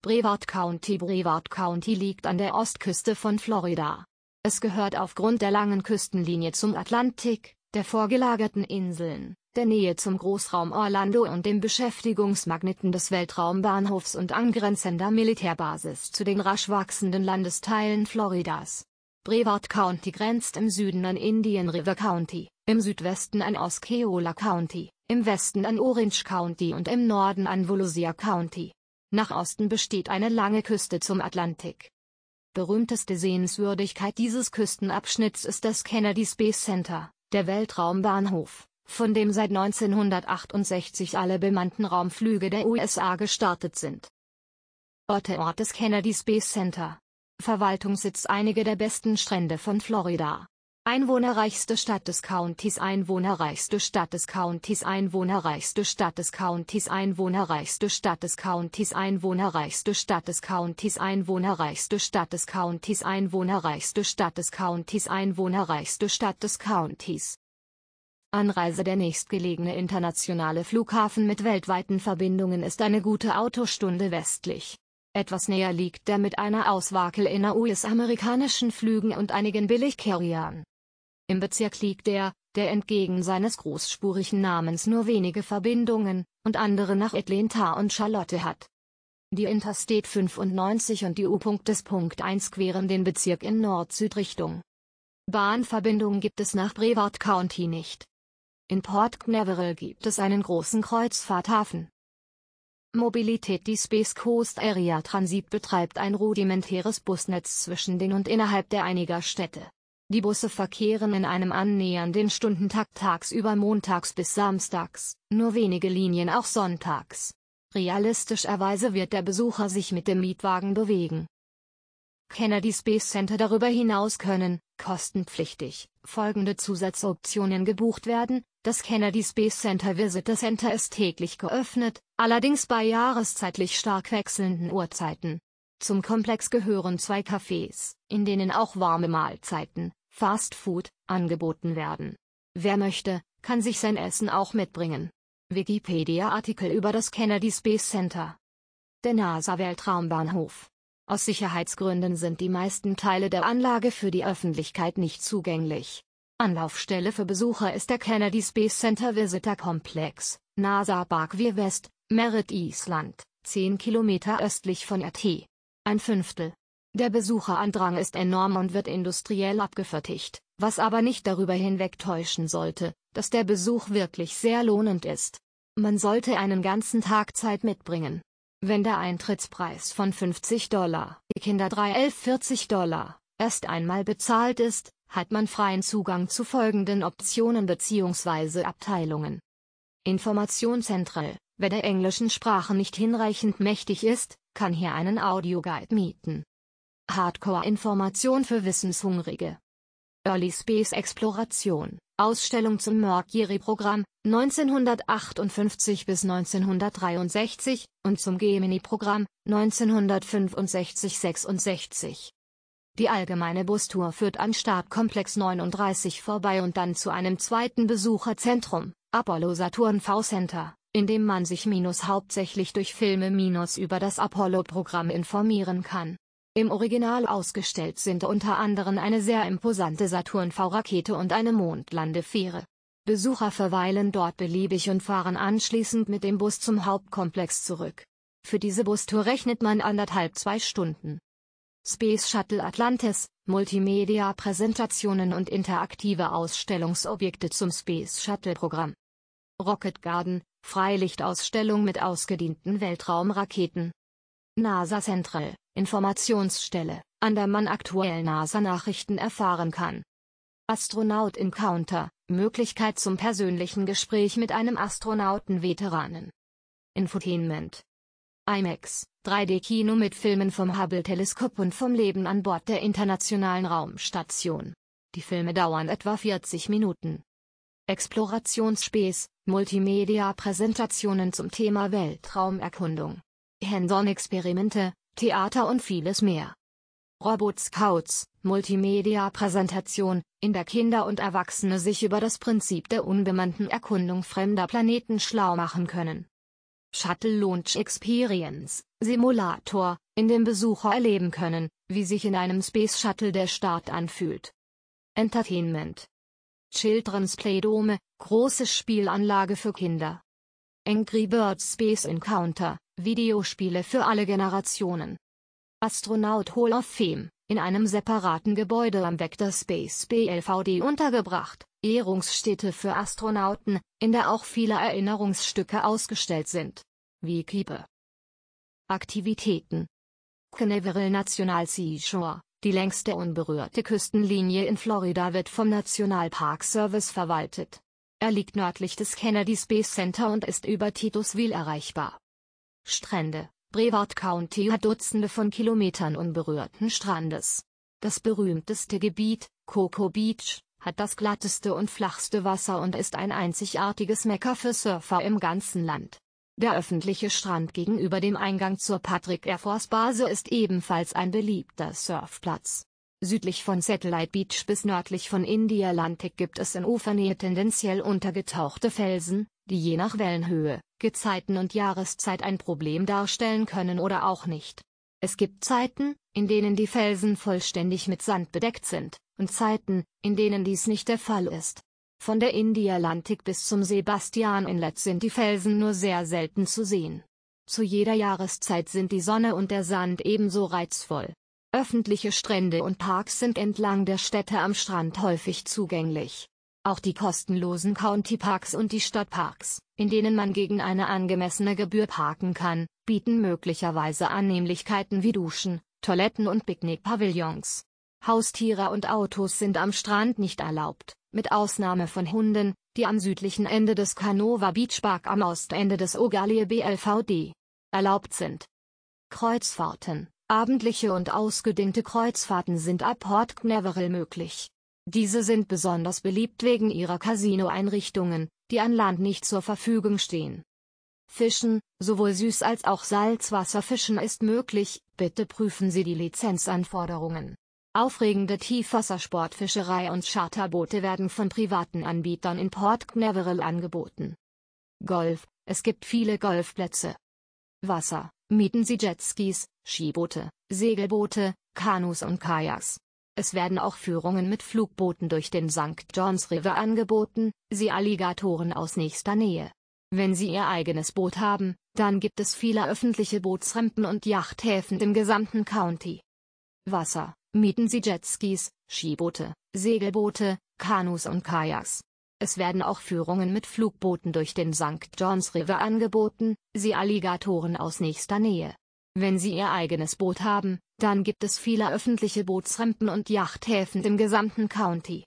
Brevard County Brevard County liegt an der Ostküste von Florida. Es gehört aufgrund der langen Küstenlinie zum Atlantik, der vorgelagerten Inseln, der Nähe zum Großraum Orlando und dem Beschäftigungsmagneten des Weltraumbahnhofs und angrenzender Militärbasis zu den rasch wachsenden Landesteilen Floridas. Brevard County grenzt im Süden an Indian River County, im Südwesten an Osceola County, im Westen an Orange County und im Norden an Volusia County. Nach Osten besteht eine lange Küste zum Atlantik. Berühmteste Sehenswürdigkeit dieses Küstenabschnitts ist das Kennedy Space Center, der Weltraumbahnhof, von dem seit 1968 alle bemannten Raumflüge der USA gestartet sind. Orte Ort des Kennedy Space Center. Verwaltungssitz einige der besten Strände von Florida. Einwohnerreichste Stadt des Countys Einwohnerreichste Stadt des Countys Einwohnerreichste Stadt des Countys Einwohnerreichste Stadt des Countys Einwohnerreichste Stadt des Countys Einwohnerreichste Stadt des Countys Einwohnerreichste Stadt des Countys Einwohnerreichste Stadt des Countys Anreise Der nächstgelegene internationale Flughafen mit weltweiten Verbindungen ist eine gute Autostunde westlich. Etwas näher liegt der mit einer Auswakel in US-amerikanischen Flügen und einigen Billigcarriern. Im Bezirk liegt der, der entgegen seines großspurigen Namens nur wenige Verbindungen, und andere nach Atlanta und Charlotte hat. Die Interstate 95 und die U.S.1 queren den Bezirk in Nord-Süd-Richtung. Bahnverbindungen gibt es nach Brevard County nicht. In Port Canaveral gibt es einen großen Kreuzfahrthafen. Mobilität Die Space Coast Area Transit betreibt ein rudimentäres Busnetz zwischen den und innerhalb der einiger Städte. Die Busse verkehren in einem annähernden Stundentakt tagsüber montags bis samstags, nur wenige Linien auch sonntags. Realistischerweise wird der Besucher sich mit dem Mietwagen bewegen. Kennedy Space Center darüber hinaus können, kostenpflichtig, folgende Zusatzoptionen gebucht werden. Das Kennedy Space Center Visitor Center ist täglich geöffnet, allerdings bei jahreszeitlich stark wechselnden Uhrzeiten. Zum Komplex gehören zwei Cafés, in denen auch warme Mahlzeiten, Fast Food, angeboten werden. Wer möchte, kann sich sein Essen auch mitbringen. Wikipedia-Artikel über das Kennedy Space Center. Der NASA-Weltraumbahnhof. Aus Sicherheitsgründen sind die meisten Teile der Anlage für die Öffentlichkeit nicht zugänglich. Anlaufstelle für Besucher ist der Kennedy Space Center Visitor Complex, NASA Barkweer West, Merritt Island, 10 Kilometer östlich von RT. Ein Fünftel, der Besucherandrang ist enorm und wird industriell abgefertigt, was aber nicht darüber hinwegtäuschen sollte, dass der Besuch wirklich sehr lohnend ist. Man sollte einen ganzen Tag Zeit mitbringen. Wenn der Eintrittspreis von 50 Dollar, Kinder 3 11 40 Dollar, erst einmal bezahlt ist, hat man freien Zugang zu folgenden Optionen bzw. Abteilungen. Informationszentral, wer der englischen Sprache nicht hinreichend mächtig ist, kann hier einen Audioguide mieten. Hardcore-Information für Wissenshungrige. Early Space Exploration, Ausstellung zum Mercury-Programm, 1958 bis 1963, und zum Gemini-Programm, 1965-66. Die allgemeine Bustour führt an Startkomplex 39 vorbei und dann zu einem zweiten Besucherzentrum, Apollo Saturn V-Center, in dem man sich minus hauptsächlich durch Filme minus über das Apollo-Programm informieren kann. Im Original ausgestellt sind unter anderem eine sehr imposante Saturn V-Rakete und eine Mondlandefähre. Besucher verweilen dort beliebig und fahren anschließend mit dem Bus zum Hauptkomplex zurück. Für diese Bustour rechnet man anderthalb zwei Stunden. Space Shuttle Atlantis, Multimedia-Präsentationen und interaktive Ausstellungsobjekte zum Space Shuttle-Programm. Rocket Garden, Freilichtausstellung mit ausgedienten Weltraumraketen. NASA Central, Informationsstelle, an der man aktuell NASA-Nachrichten erfahren kann. Astronaut Encounter – Möglichkeit zum persönlichen Gespräch mit einem Astronauten-Veteranen. Infotainment IMAX – 3D-Kino mit Filmen vom Hubble-Teleskop und vom Leben an Bord der Internationalen Raumstation. Die Filme dauern etwa 40 Minuten. Explorationsspäß, Multimedia-Präsentationen zum Thema Weltraumerkundung. Hands-on-Experimente, Theater und vieles mehr. Robot Scouts, Multimedia-Präsentation, in der Kinder und Erwachsene sich über das Prinzip der unbemannten Erkundung fremder Planeten schlau machen können. Shuttle Launch Experience, Simulator, in dem Besucher erleben können, wie sich in einem Space Shuttle der Start anfühlt. Entertainment. Children's Playdome, große Spielanlage für Kinder. Angry Birds Space Encounter, Videospiele für alle Generationen. Astronaut Hall of Fame, in einem separaten Gebäude am Vector Space BLVD untergebracht, Ehrungsstätte für Astronauten, in der auch viele Erinnerungsstücke ausgestellt sind. Wie Kiepe. Aktivitäten Canaveral National Seashore, die längste unberührte Küstenlinie in Florida wird vom National Park Service verwaltet. Er liegt nördlich des Kennedy Space Center und ist über Titusville erreichbar. Strände. Brevard County hat Dutzende von Kilometern unberührten Strandes. Das berühmteste Gebiet, Coco Beach, hat das glatteste und flachste Wasser und ist ein einzigartiges Mekka für Surfer im ganzen Land. Der öffentliche Strand gegenüber dem Eingang zur Patrick Air Force Base ist ebenfalls ein beliebter Surfplatz. Südlich von Satellite Beach bis nördlich von Indialantik gibt es in Ufernähe tendenziell untergetauchte Felsen, die je nach Wellenhöhe, Gezeiten und Jahreszeit ein Problem darstellen können oder auch nicht. Es gibt Zeiten, in denen die Felsen vollständig mit Sand bedeckt sind, und Zeiten, in denen dies nicht der Fall ist. Von der Indialantik bis zum Sebastian Inlet sind die Felsen nur sehr selten zu sehen. Zu jeder Jahreszeit sind die Sonne und der Sand ebenso reizvoll. Öffentliche Strände und Parks sind entlang der Städte am Strand häufig zugänglich auch die kostenlosen County Parks und die Stadtparks, in denen man gegen eine angemessene Gebühr parken kann, bieten möglicherweise Annehmlichkeiten wie Duschen, Toiletten und Picknickpavillons. Haustiere und Autos sind am Strand nicht erlaubt, mit Ausnahme von Hunden, die am südlichen Ende des Canova Beach Park am Ostende des Ogalie BLVD erlaubt sind. Kreuzfahrten, abendliche und ausgedehnte Kreuzfahrten sind ab Port Canaveral möglich. Diese sind besonders beliebt wegen ihrer Casino-Einrichtungen, die an Land nicht zur Verfügung stehen. Fischen, sowohl Süß- als auch Salzwasserfischen ist möglich, bitte prüfen Sie die Lizenzanforderungen. Aufregende Tiefwassersportfischerei und Charterboote werden von privaten Anbietern in Port Canaveral angeboten. Golf, es gibt viele Golfplätze. Wasser, mieten Sie Jetskis, Skiboote, Segelboote, Kanus und Kajaks. Es werden auch Führungen mit Flugbooten durch den St. Johns River angeboten, sie Alligatoren aus nächster Nähe. Wenn Sie Ihr eigenes Boot haben, dann gibt es viele öffentliche Bootsrempen und Yachthäfen im gesamten County. Wasser, mieten Sie Jetskis, Skiboote, Segelboote, Kanus und Kajaks. Es werden auch Führungen mit Flugbooten durch den St. Johns River angeboten, sie Alligatoren aus nächster Nähe. Wenn Sie Ihr eigenes Boot haben, dann gibt es viele öffentliche Bootsrempen und Yachthäfen im gesamten County.